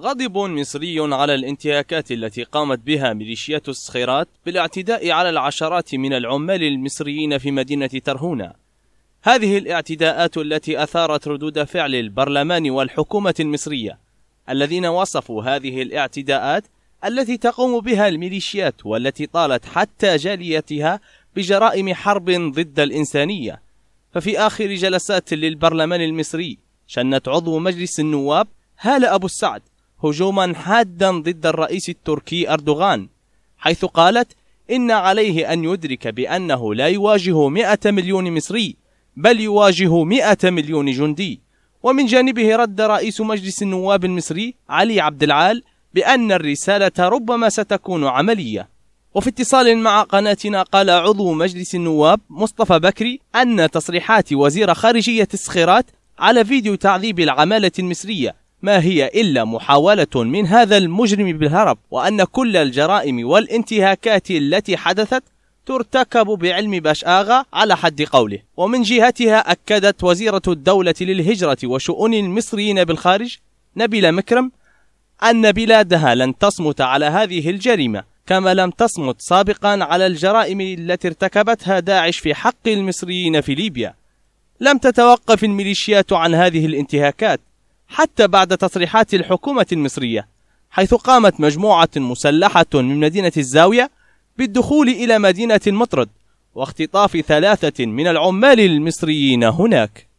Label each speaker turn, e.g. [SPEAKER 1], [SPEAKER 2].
[SPEAKER 1] غضب مصري على الانتهاكات التي قامت بها ميليشيات الصخيرات بالاعتداء على العشرات من العمال المصريين في مدينة ترهونة هذه الاعتداءات التي أثارت ردود فعل البرلمان والحكومة المصرية الذين وصفوا هذه الاعتداءات التي تقوم بها الميليشيات والتي طالت حتى جاليتها بجرائم حرب ضد الإنسانية ففي آخر جلسات للبرلمان المصري شنت عضو مجلس النواب هالة أبو السعد هجوما حادا ضد الرئيس التركي أردوغان حيث قالت إن عليه أن يدرك بأنه لا يواجه مئة مليون مصري بل يواجه مئة مليون جندي ومن جانبه رد رئيس مجلس النواب المصري علي عبد العال بأن الرسالة ربما ستكون عملية وفي اتصال مع قناتنا قال عضو مجلس النواب مصطفى بكري أن تصريحات وزير خارجية الصخيرات على فيديو تعذيب العمالة المصرية ما هي إلا محاولة من هذا المجرم بالهرب وأن كل الجرائم والانتهاكات التي حدثت ترتكب بعلم باش آغا على حد قوله ومن جهتها أكدت وزيرة الدولة للهجرة وشؤون المصريين بالخارج نبيلة مكرم أن بلادها لن تصمت على هذه الجريمة كما لم تصمت سابقا على الجرائم التي ارتكبتها داعش في حق المصريين في ليبيا لم تتوقف الميليشيات عن هذه الانتهاكات حتى بعد تصريحات الحكومة المصرية حيث قامت مجموعة مسلحة من مدينة الزاوية بالدخول إلى مدينة المطرد واختطاف ثلاثة من العمال المصريين هناك